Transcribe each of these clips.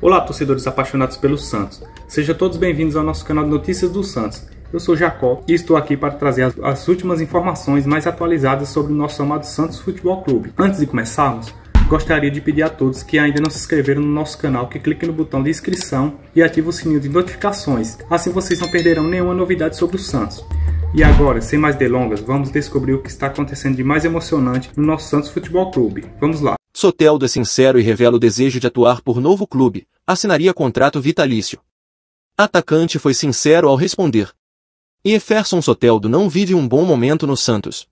Olá, torcedores apaixonados pelo Santos. Sejam todos bem-vindos ao nosso canal de Notícias do Santos. Eu sou Jacó e estou aqui para trazer as, as, últimas informações mais atualizadas sobre o nosso amado Santos Futebol Clube. Antes de começarmos, gostaria de pedir a todos que ainda não se inscreveram no nosso canal que cliquem no botão de inscrição e ativem o sininho de notificações. Assim vocês não perderão nenhuma novidade sobre o Santos. E agora, sem mais delongas, vamos descobrir o que está acontecendo de mais emocionante no nosso Santos Futebol Clube. Vamos lá! Soteldo é sincero e revela o desejo de atuar por novo clube, assinaria contrato vitalício. Atacante foi sincero ao responder. E Eferson Soteldo não vive um bom momento no Santos.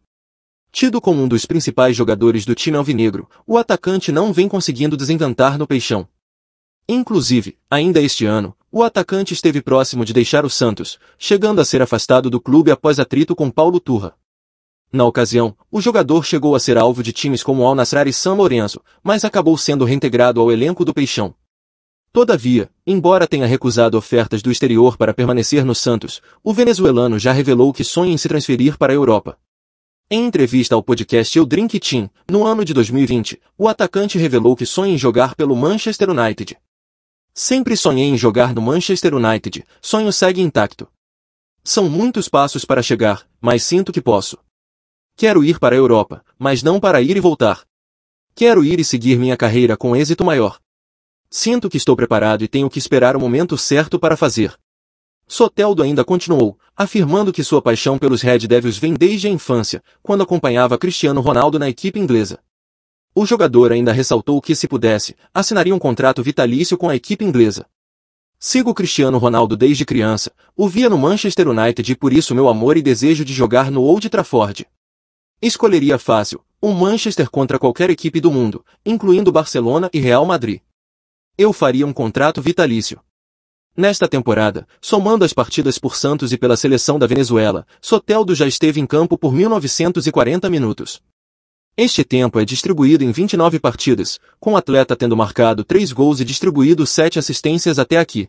Tido como um dos principais jogadores do time alvinegro, o atacante não vem conseguindo desencantar no peixão. Inclusive, ainda este ano, o atacante esteve próximo de deixar o Santos, chegando a ser afastado do clube após atrito com Paulo Turra. Na ocasião, o jogador chegou a ser alvo de times como Al Nassr e San Lorenzo, mas acabou sendo reintegrado ao elenco do Peixão. Todavia, embora tenha recusado ofertas do exterior para permanecer no Santos, o venezuelano já revelou que sonha em se transferir para a Europa. Em entrevista ao podcast Eu Drink Team, no ano de 2020, o atacante revelou que sonha em jogar pelo Manchester United. Sempre sonhei em jogar no Manchester United, sonho segue intacto. São muitos passos para chegar, mas sinto que posso. Quero ir para a Europa, mas não para ir e voltar. Quero ir e seguir minha carreira com êxito maior. Sinto que estou preparado e tenho que esperar o momento certo para fazer. Soteldo ainda continuou, afirmando que sua paixão pelos Red Devils vem desde a infância, quando acompanhava Cristiano Ronaldo na equipe inglesa. O jogador ainda ressaltou que, se pudesse, assinaria um contrato vitalício com a equipe inglesa. Sigo Cristiano Ronaldo desde criança, o via no Manchester United e por isso meu amor e desejo de jogar no Old Trafford. Escolheria fácil, o um Manchester contra qualquer equipe do mundo, incluindo Barcelona e Real Madrid. Eu faria um contrato vitalício. Nesta temporada, somando as partidas por Santos e pela seleção da Venezuela, Soteldo já esteve em campo por 1940 minutos. Este tempo é distribuído em 29 partidas, com o atleta tendo marcado 3 gols e distribuído 7 assistências até aqui.